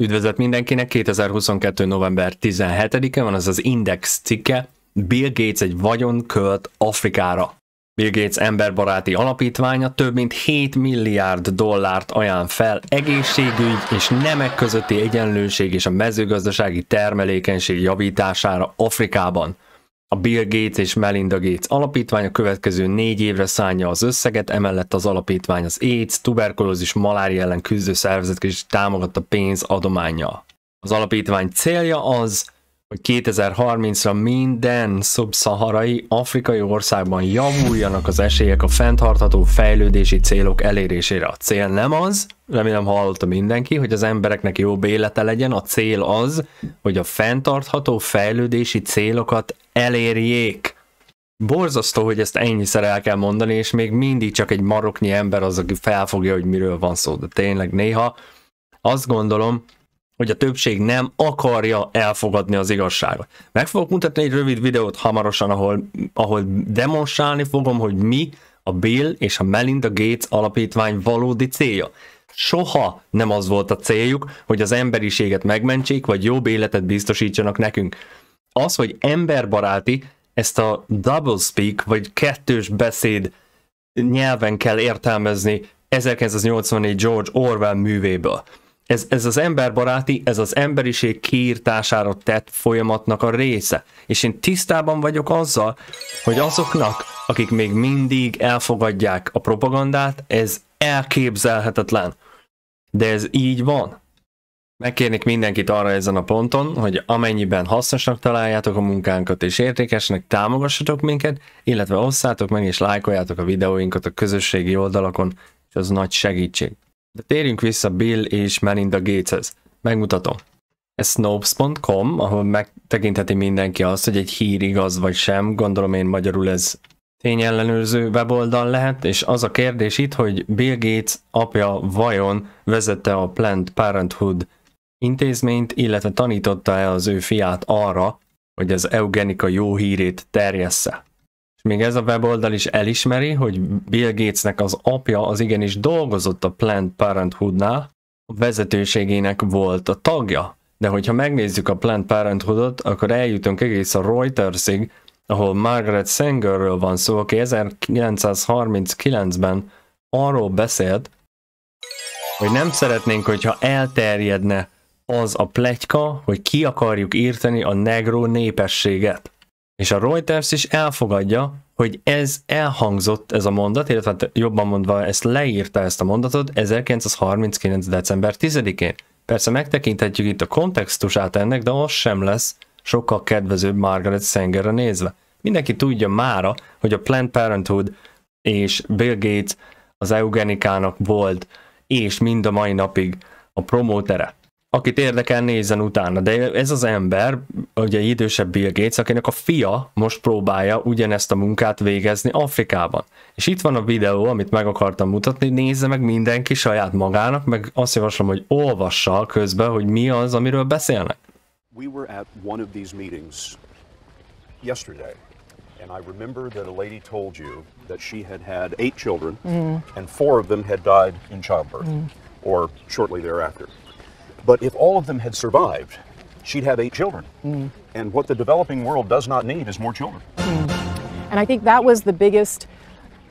Üdvözlet mindenkinek, 2022. november 17-e van, az az Index cikke, Bill Gates egy vagyon költ Afrikára. Bill Gates emberbaráti alapítványa több mint 7 milliárd dollárt ajánl fel egészségügy és nemek közötti egyenlőség és a mezőgazdasági termelékenység javítására Afrikában. A Bill Gates és Melinda Gates alapítvány a következő négy évre szánja az összeget, emellett az alapítvány az AIDS, tuberkulózis, malária ellen küzdő szervezet is támogatta pénz adománya. Az alapítvány célja az, hogy 2030-ra minden szubszaharai afrikai országban javuljanak az esélyek a fenntartható fejlődési célok elérésére. A cél nem az, remélem hallotta mindenki, hogy az embereknek jobb élete legyen, a cél az, hogy a fenntartható fejlődési célokat elérjék. Borzasztó, hogy ezt ennyiszer el kell mondani, és még mindig csak egy maroknyi ember az, aki felfogja, hogy miről van szó, de tényleg néha azt gondolom, hogy a többség nem akarja elfogadni az igazságot. Meg fogok mutatni egy rövid videót hamarosan, ahol, ahol demonstrálni fogom, hogy mi a Bill és a Melinda Gates alapítvány valódi célja. Soha nem az volt a céljuk, hogy az emberiséget megmentsék, vagy jobb életet biztosítsanak nekünk az, hogy emberbaráti, ezt a double speak, vagy kettős beszéd nyelven kell értelmezni 1984 George Orwell művéből. Ez, ez az emberbaráti, ez az emberiség kiírtására tett folyamatnak a része. És én tisztában vagyok azzal, hogy azoknak, akik még mindig elfogadják a propagandát, ez elképzelhetetlen. De ez így van. Megkérnék mindenkit arra ezen a ponton, hogy amennyiben hasznosnak találjátok a munkánkat és értékesnek, támogassatok minket, illetve osszátok meg és lájkoljátok a videóinkat a közösségi oldalakon, és az nagy segítség. De térjünk vissza Bill és Melinda Gateshez. Megmutatom. Ez snopes.com, ahol megtekintheti mindenki azt, hogy egy hír igaz vagy sem, gondolom én magyarul ez tényellenőrző weboldal lehet, és az a kérdés itt, hogy Bill Gates apja vajon vezette a Planned Parenthood intézményt, illetve tanította-e az ő fiát arra, hogy az eugenika jó hírét terjessze. És még ez a weboldal is elismeri, hogy Bill Gatesnek az apja az igenis dolgozott a Planned Parenthoodnál, a vezetőségének volt a tagja. De hogyha megnézzük a Planned Parenthoodot, akkor eljutunk egész a Reutersig, ahol Margaret Sangerről van szó, aki 1939-ben arról beszélt, hogy nem szeretnénk, hogyha elterjedne az a pletyka, hogy ki akarjuk írteni a negró népességet. És a Reuters is elfogadja, hogy ez elhangzott ez a mondat, illetve hát jobban mondva ezt leírta ezt a mondatot 1939. december 10-én. Persze megtekinthetjük itt a kontextusát ennek, de az sem lesz sokkal kedvezőbb Margaret Sangerre nézve. Mindenki tudja mára, hogy a Planned Parenthood és Bill Gates az eugenikának volt, és mind a mai napig a promótere akit érdekel, nézzen utána. De ez az ember, ugye idősebb Bill Gates, akinek a fia most próbálja ugyanezt a munkát végezni Afrikában. És itt van a videó, amit meg akartam mutatni, nézze meg mindenki saját magának, meg azt javaslom, hogy olvassa közben, hogy mi az, amiről beszélnek. We were at one of these meetings yesterday. And I remember that a lady told you that she had had eight children, mm. and four of them had died in childbirth mm. or shortly thereafter. But if all of them had survived, she'd have eight children. Mm. And what the developing world does not need is more children. Mm. And I think that was the biggest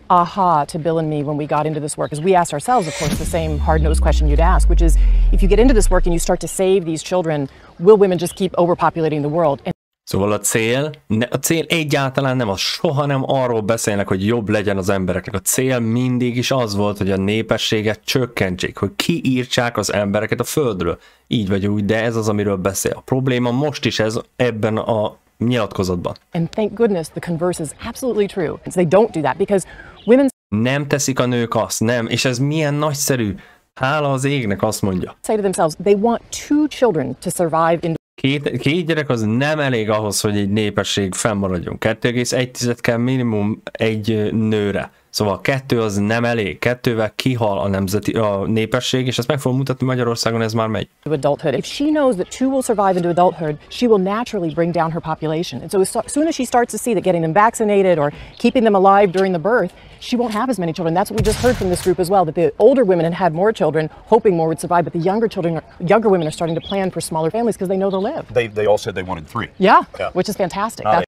aha to Bill and me when we got into this work is we asked ourselves, of course, the same hard nosed question you'd ask, which is if you get into this work and you start to save these children, will women just keep overpopulating the world? And Szóval a cél, a cél egyáltalán nem az, soha nem arról beszélnek, hogy jobb legyen az embereknek. A cél mindig is az volt, hogy a népességet csökkentsék, hogy kiírtsák az embereket a földről. Így vagy úgy, de ez az, amiről beszél. A probléma most is ez ebben a nyilatkozatban. And thank goodness the converse is absolutely true. And they don't do that because women nem teszik a nők azt, nem, és ez milyen nagyszerű. Hála az égnek, azt mondja. Say to themselves, they want two children to survive in Két, két gyerek az nem elég ahhoz, hogy egy népesség fennmaradjon. 2,1 kell minimum egy nőre. Szóval kettő az nem elég, kettővel kihal a nemzeti a népesség, és ezt meg fogom mutatni Magyarországon, ez már megy. Adulthood. If she knows that two will survive into adulthood, she will naturally bring down her population. And so as soon as she starts to see that getting them vaccinated or keeping them alive during the birth, she won't have as many children. That's what we just heard from this group as well, that the older women had had more children, hoping more would survive, but the younger children, younger women are starting to plan for smaller families because they know they'll live. They, they all said they wanted three. Yeah, yeah. which is fantastic. Uh,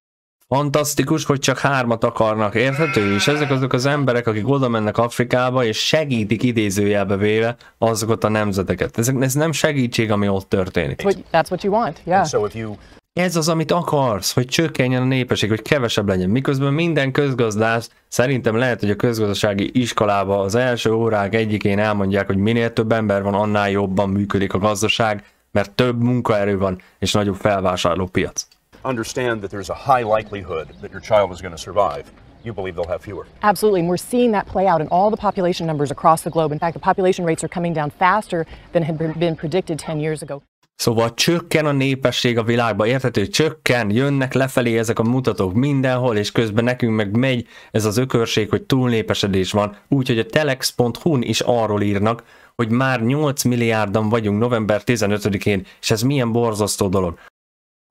Fantasztikus, hogy csak hármat akarnak, érthető? És ezek azok az emberek, akik oda mennek Afrikába, és segítik idézőjelbe véve azokat a nemzeteket. Ez, ez nem segítség, ami ott történik. That's what you want, yeah. so if you ez az, amit akarsz, hogy csökkenjen a népesség, hogy kevesebb legyen. Miközben minden közgazdász, szerintem lehet, hogy a közgazdasági iskolába az első órák egyikén elmondják, hogy minél több ember van, annál jobban működik a gazdaság, mert több munkaerő van, és nagyobb felvásárló piac understand that there's a high likelihood that your child is going to survive, you believe they'll have fewer. Absolutely, and we're seeing that play out in all the population numbers across the globe. In fact, the population rates are coming down faster than had been predicted 10 years ago. Szóval csökken a népesség a világban, érthető, csökken, jönnek lefelé ezek a mutatók mindenhol, és közben nekünk meg megy ez az ökörség, hogy túlnépesedés van, úgyhogy a telex.hu-n is arról írnak, hogy már 8 milliárdan vagyunk november 15-én, és ez milyen borzasztó dolog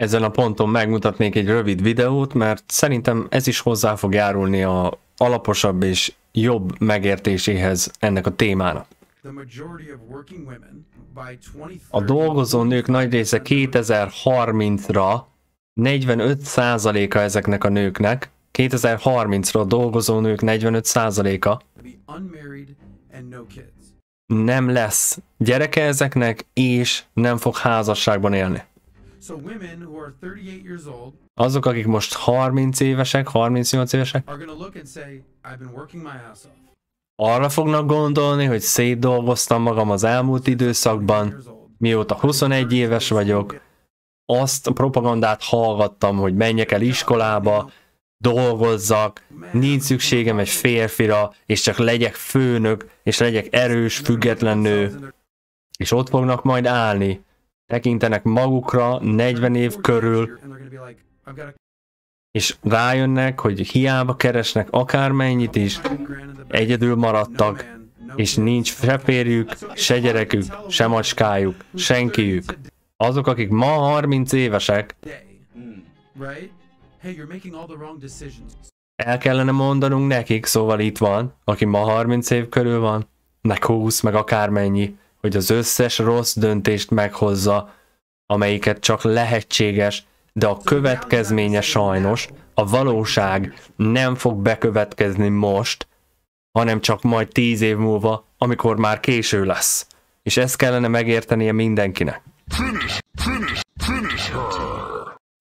ezen a ponton megmutatnék egy rövid videót, mert szerintem ez is hozzá fog járulni a alaposabb és jobb megértéséhez ennek a témának. A dolgozó nők nagy része 2030-ra 45%-a ezeknek a nőknek, 2030-ra a dolgozó nők 45%-a nem lesz gyereke ezeknek, és nem fog házasságban élni. Azok, akik most 30 évesek, 38 évesek, arra fognak gondolni, hogy szétdolgoztam magam az elmúlt időszakban, mióta 21 éves vagyok, azt a propagandát hallgattam, hogy menjek el iskolába, dolgozzak, nincs szükségem egy férfira, és csak legyek főnök, és legyek erős, független nő. És ott fognak majd állni, tekintenek magukra 40 év körül, és rájönnek, hogy hiába keresnek akármennyit is, egyedül maradtak, és nincs se férjük, se gyerekük, se macskájuk, senkiük. Azok, akik ma 30 évesek, el kellene mondanunk nekik, szóval itt van, aki ma 30 év körül van, meg 20, meg akármennyi hogy az összes rossz döntést meghozza, amelyiket csak lehetséges, de a következménye sajnos, a valóság nem fog bekövetkezni most, hanem csak majd tíz év múlva, amikor már késő lesz. És ezt kellene megértenie mindenkinek.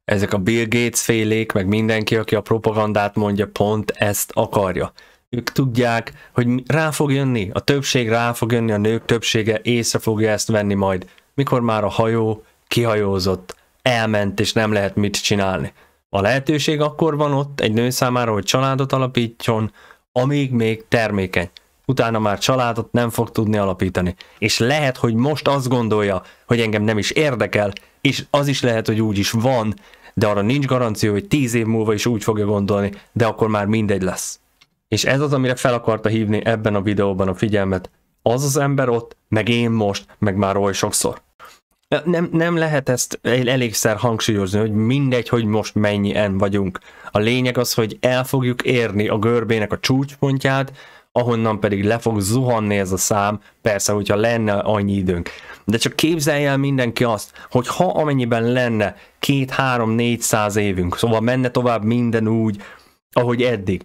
Ezek a Bill Gates félék, meg mindenki, aki a propagandát mondja, pont ezt akarja ők tudják, hogy rá fog jönni, a többség rá fog jönni, a nők többsége észre fogja ezt venni majd, mikor már a hajó kihajózott, elment és nem lehet mit csinálni. A lehetőség akkor van ott egy nő számára, hogy családot alapítson, amíg még termékeny. Utána már családot nem fog tudni alapítani. És lehet, hogy most azt gondolja, hogy engem nem is érdekel, és az is lehet, hogy úgy is van, de arra nincs garancia, hogy tíz év múlva is úgy fogja gondolni, de akkor már mindegy lesz. És ez az, amire fel akarta hívni ebben a videóban a figyelmet. Az az ember ott, meg én most, meg már oly sokszor. Nem, nem lehet ezt elégszer hangsúlyozni, hogy mindegy, hogy most mennyi en vagyunk. A lényeg az, hogy el fogjuk érni a görbének a csúcspontját, ahonnan pedig le fog zuhanni ez a szám, persze, hogyha lenne annyi időnk. De csak képzelj el mindenki azt, hogy ha amennyiben lenne két, három, száz évünk, szóval menne tovább minden úgy, ahogy eddig,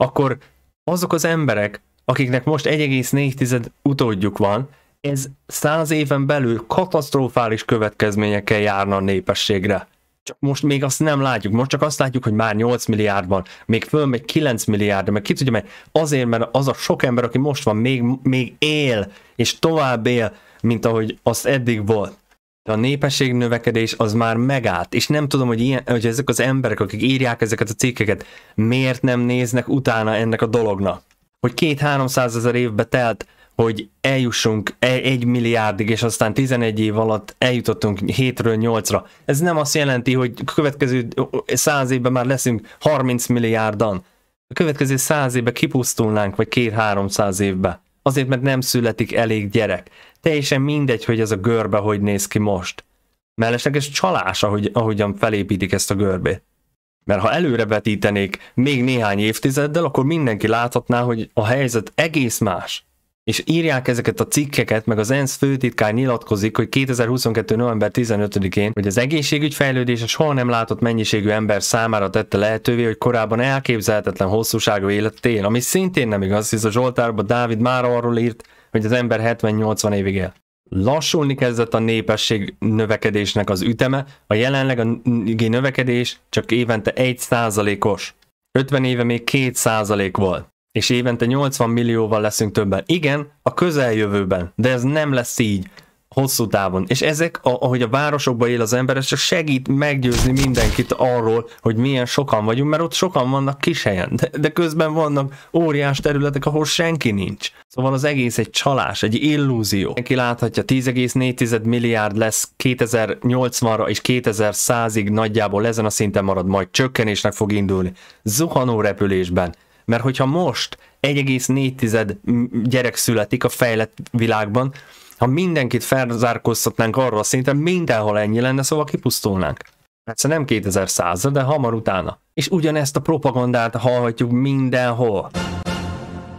akkor azok az emberek, akiknek most 1,4 utódjuk van, ez száz éven belül katasztrofális következményekkel járna a népességre. Csak most még azt nem látjuk, most csak azt látjuk, hogy már 8 milliárdban, még fölmegy 9 milliárdra, meg ki tudja, mert azért, mert az a sok ember, aki most van, még, még él, és tovább él, mint ahogy az eddig volt de a népesség növekedés az már megállt, és nem tudom, hogy, ilyen, hogy ezek az emberek, akik írják ezeket a cikkeket, miért nem néznek utána ennek a dolognak. Hogy két-háromszáz ezer évbe telt, hogy eljussunk e- egy milliárdig, és aztán 11 év alatt eljutottunk 7-ről 8-ra. Ez nem azt jelenti, hogy a következő száz évben már leszünk 30 milliárdan. A következő száz évben kipusztulnánk, vagy két-háromszáz évben azért, mert nem születik elég gyerek. Teljesen mindegy, hogy ez a görbe hogy néz ki most. Mellesleg ez csalás, ahogy, ahogyan felépítik ezt a görbét. Mert ha előre vetítenék még néhány évtizeddel, akkor mindenki láthatná, hogy a helyzet egész más és írják ezeket a cikkeket, meg az ENSZ főtitkár nyilatkozik, hogy 2022. november 15-én, hogy az egészségügy fejlődése soha nem látott mennyiségű ember számára tette lehetővé, hogy korábban elképzelhetetlen hosszúságú élet él, ami szintén nem igaz, hisz a Zsoltárban Dávid már arról írt, hogy az ember 70-80 évig él. Lassulni kezdett a népesség növekedésnek az üteme, a jelenleg a növekedés csak évente 1 os 50 éve még 2 volt és évente 80 millióval leszünk többen. Igen, a közeljövőben, de ez nem lesz így hosszú távon. És ezek, ahogy a városokban él az ember, ez csak segít meggyőzni mindenkit arról, hogy milyen sokan vagyunk, mert ott sokan vannak kis helyen, de, de közben vannak óriás területek, ahol senki nincs. Szóval az egész egy csalás, egy illúzió. Senki láthatja, 10,4 milliárd lesz 2080-ra és 2100-ig nagyjából ezen a szinten marad, majd csökkenésnek fog indulni. Zuhanó repülésben mert hogyha most 1,4 gyerek születik a fejlett világban, ha mindenkit felzárkóztatnánk arra a szinten, mindenhol ennyi lenne, szóval kipusztulnánk. Persze nem 2100 de hamar utána. És ugyanezt a propagandát hallhatjuk mindenhol.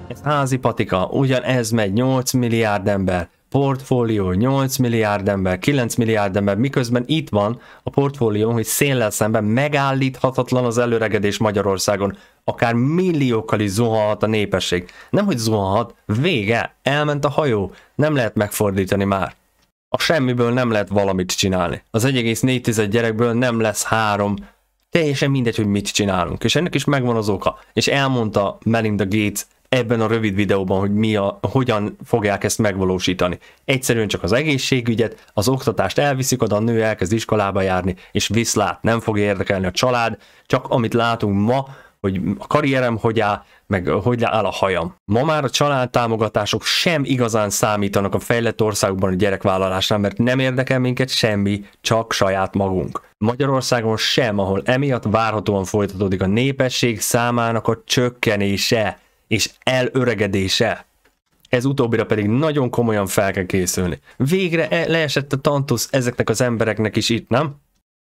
Ez házi patika, ugyanez megy 8 milliárd ember portfólió 8 milliárd ember, 9 milliárd ember, miközben itt van a portfólió, hogy széllel szemben megállíthatatlan az előregedés Magyarországon, akár milliókkal is zuhanhat a népesség. Nem, hogy zuhanhat, vége, elment a hajó, nem lehet megfordítani már. A semmiből nem lehet valamit csinálni. Az 1,4 gyerekből nem lesz három, teljesen mindegy, hogy mit csinálunk. És ennek is megvan az oka. És elmondta Melinda Gates ebben a rövid videóban, hogy mi a, hogyan fogják ezt megvalósítani. Egyszerűen csak az egészségügyet, az oktatást elviszik, oda a nő elkezd iskolába járni, és viszlát, nem fog érdekelni a család, csak amit látunk ma, hogy a karrierem hogy áll, meg hogy áll a hajam. Ma már a családtámogatások sem igazán számítanak a fejlett országokban a gyerekvállalásra, mert nem érdekel minket semmi, csak saját magunk. Magyarországon sem, ahol emiatt várhatóan folytatódik a népesség számának a csökkenése és elöregedése. Ez utóbbira pedig nagyon komolyan fel kell készülni. Végre e- leesett a tantusz ezeknek az embereknek is itt, nem?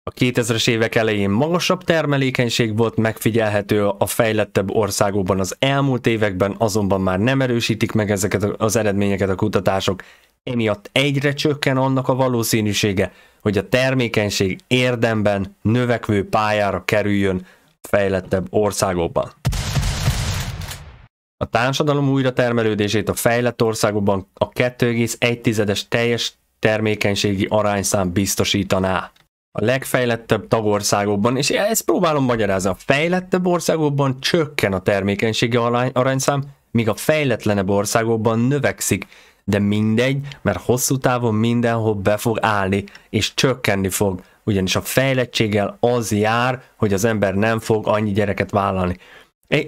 A 2000-es évek elején magasabb termelékenység volt megfigyelhető a fejlettebb országokban az elmúlt években, azonban már nem erősítik meg ezeket az eredményeket a kutatások. Emiatt egyre csökken annak a valószínűsége, hogy a termékenység érdemben növekvő pályára kerüljön fejlettebb országokban a társadalom újra termelődését a fejlett országokban a 2,1-es teljes termékenységi arányszám biztosítaná. A legfejlettebb tagországokban, és ezt próbálom magyarázni, a fejlettebb országokban csökken a termékenységi arányszám, míg a fejletlenebb országokban növekszik, de mindegy, mert hosszú távon mindenhol be fog állni, és csökkenni fog, ugyanis a fejlettséggel az jár, hogy az ember nem fog annyi gyereket vállalni.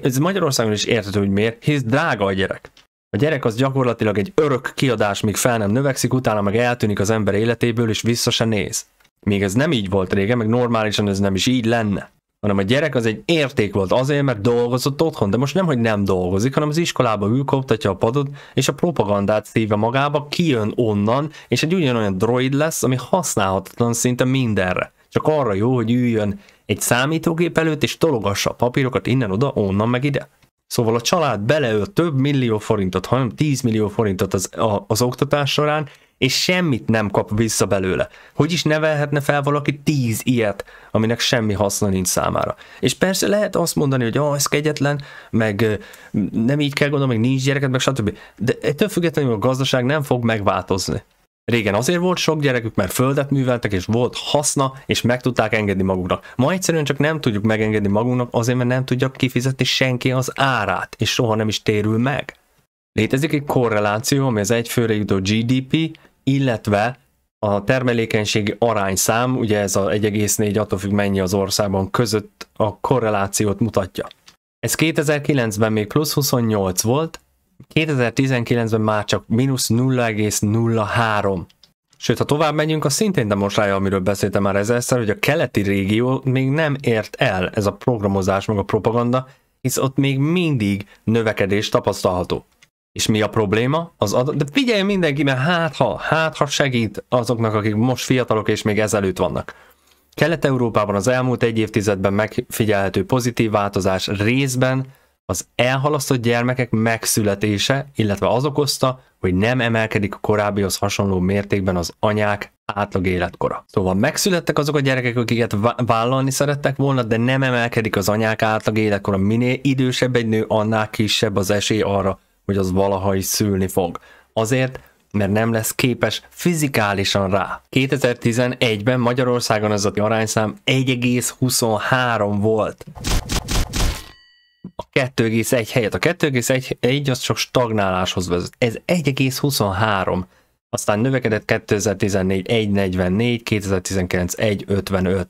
Ez Magyarországon is érthető, hogy miért, hisz drága a gyerek. A gyerek az gyakorlatilag egy örök kiadás, míg fel nem növekszik, utána meg eltűnik az ember életéből, és vissza se néz. Még ez nem így volt régen, meg normálisan ez nem is így lenne. Hanem a gyerek az egy érték volt azért, mert dolgozott otthon, de most nem, hogy nem dolgozik, hanem az iskolába ül, koptatja a padot, és a propagandát szíve magába, kijön onnan, és egy ugyanolyan droid lesz, ami használhatatlan szinte mindenre csak arra jó, hogy üljön egy számítógép előtt, és tologassa a papírokat innen-oda, onnan meg ide. Szóval a család beleölt több millió forintot, hanem 10 millió forintot az, a, az oktatás során, és semmit nem kap vissza belőle. Hogy is nevelhetne fel valaki tíz ilyet, aminek semmi haszna nincs számára. És persze lehet azt mondani, hogy ah, ez kegyetlen, meg nem így kell gondolni, meg nincs gyereket meg stb. De ettől függetlenül a gazdaság nem fog megváltozni. Régen azért volt sok gyerekük, mert földet műveltek, és volt haszna, és meg tudták engedni maguknak. Ma egyszerűen csak nem tudjuk megengedni magunknak, azért, mert nem tudja kifizetni senki az árát, és soha nem is térül meg. Létezik egy korreláció, ami az egyfőre jutó GDP, illetve a termelékenységi arányszám, ugye ez a 1,4 attól függ mennyi az országban között a korrelációt mutatja. Ez 2009-ben még plusz 28 volt, 2019-ben már csak mínusz 0,03. Sőt, ha tovább megyünk, a szintén demonstrálja, amiről beszéltem már ezerszer, hogy a keleti régió még nem ért el ez a programozás, meg a propaganda, hisz ott még mindig növekedés tapasztalható. És mi a probléma? Az ad... De figyelj mindenki, mert hát ha, hát ha segít azoknak, akik most fiatalok és még ezelőtt vannak. Kelet-Európában az elmúlt egy évtizedben megfigyelhető pozitív változás részben az elhalasztott gyermekek megszületése, illetve az okozta, hogy nem emelkedik a korábbihoz hasonló mértékben az anyák átlag életkora. Szóval megszülettek azok a gyerekek, akiket vállalni szerettek volna, de nem emelkedik az anyák átlag életkora. Minél idősebb egy nő, annál kisebb az esély arra, hogy az valaha is szülni fog. Azért, mert nem lesz képes fizikálisan rá. 2011-ben Magyarországon ez a arányszám 1,23 volt a 2,1 helyett. A 2,1 az csak stagnáláshoz vezet. Ez 1,23 aztán növekedett 2014 1.44, 2019 1.55,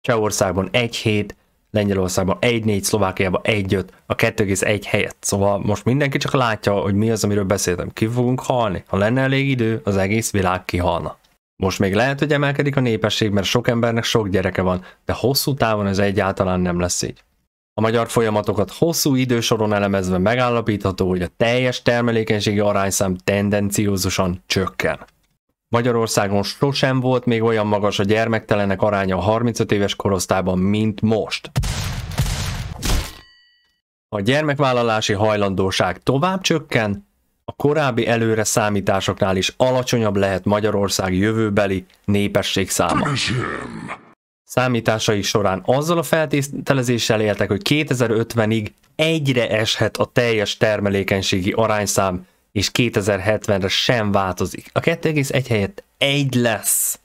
Csehországban 1.7, Lengyelországban 1.4, Szlovákiában 1.5, a 2,1 helyett. Szóval most mindenki csak látja, hogy mi az, amiről beszéltem. Ki fogunk halni? Ha lenne elég idő, az egész világ kihalna. Most még lehet, hogy emelkedik a népesség, mert sok embernek sok gyereke van, de hosszú távon ez egyáltalán nem lesz így. A magyar folyamatokat hosszú idősoron elemezve megállapítható, hogy a teljes termelékenységi arányszám tendenciózusan csökken. Magyarországon sosem volt még olyan magas a gyermektelenek aránya a 35 éves korosztában, mint most. Ha a gyermekvállalási hajlandóság tovább csökken, a korábbi előre számításoknál is alacsonyabb lehet Magyarország jövőbeli népesség száma számításai során azzal a feltételezéssel éltek, hogy 2050-ig egyre eshet a teljes termelékenységi arányszám, és 2070-re sem változik. A 2,1 helyett egy lesz.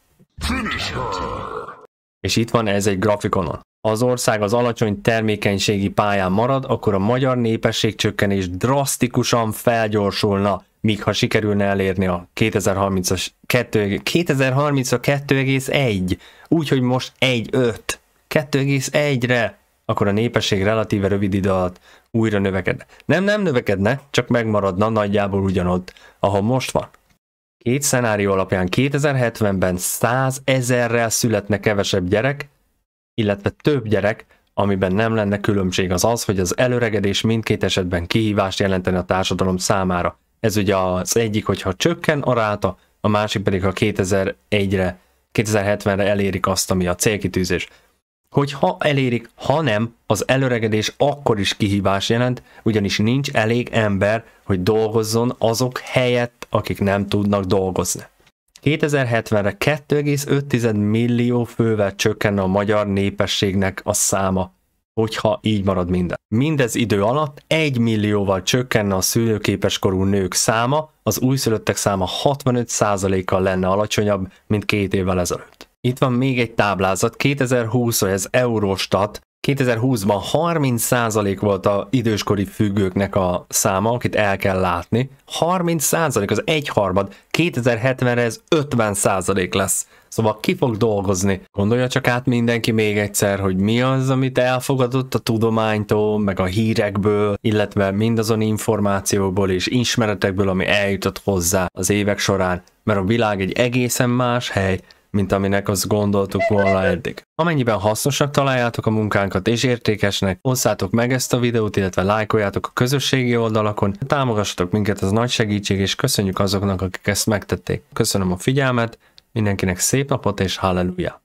És itt van ez egy grafikonon. Az ország az alacsony termékenységi pályán marad, akkor a magyar népesség csökkenés drasztikusan felgyorsulna míg ha sikerülne elérni a 2030-as 2030-a 2,1, úgyhogy most 1,5, 2,1-re, akkor a népesség relatíve rövid idő alatt újra növekedne. Nem, nem növekedne, csak megmaradna nagyjából ugyanott, ahol most van. Két szenárió alapján 2070-ben 100 ezerrel születne kevesebb gyerek, illetve több gyerek, amiben nem lenne különbség az az, hogy az előregedés mindkét esetben kihívást jelentene a társadalom számára ez ugye az egyik, hogyha csökken a ráta, a másik pedig, ha 2001-re, 2070-re elérik azt, ami a célkitűzés. Hogy ha elérik, ha nem, az előregedés akkor is kihívás jelent, ugyanis nincs elég ember, hogy dolgozzon azok helyett, akik nem tudnak dolgozni. 2070-re 2,5 millió fővel csökken a magyar népességnek a száma hogyha így marad minden. Mindez idő alatt 1 millióval csökkenne a szülőképes korú nők száma, az újszülöttek száma 65%-kal lenne alacsonyabb, mint két évvel ezelőtt. Itt van még egy táblázat, 2020 ez Eurostat 2020-ban 30% volt a időskori függőknek a száma, akit el kell látni. 30% az egyharmad, 2070-re ez 50% lesz. Szóval ki fog dolgozni? Gondolja csak át mindenki még egyszer, hogy mi az, amit elfogadott a tudománytól, meg a hírekből, illetve mindazon információból és ismeretekből, ami eljutott hozzá az évek során, mert a világ egy egészen más hely, mint aminek azt gondoltuk volna eddig. Amennyiben hasznosak találjátok a munkánkat és értékesnek, osszátok meg ezt a videót, illetve lájkoljátok a közösségi oldalakon, támogassatok minket, az nagy segítség, és köszönjük azoknak, akik ezt megtették. Köszönöm a figyelmet, mindenkinek szép napot és halleluja!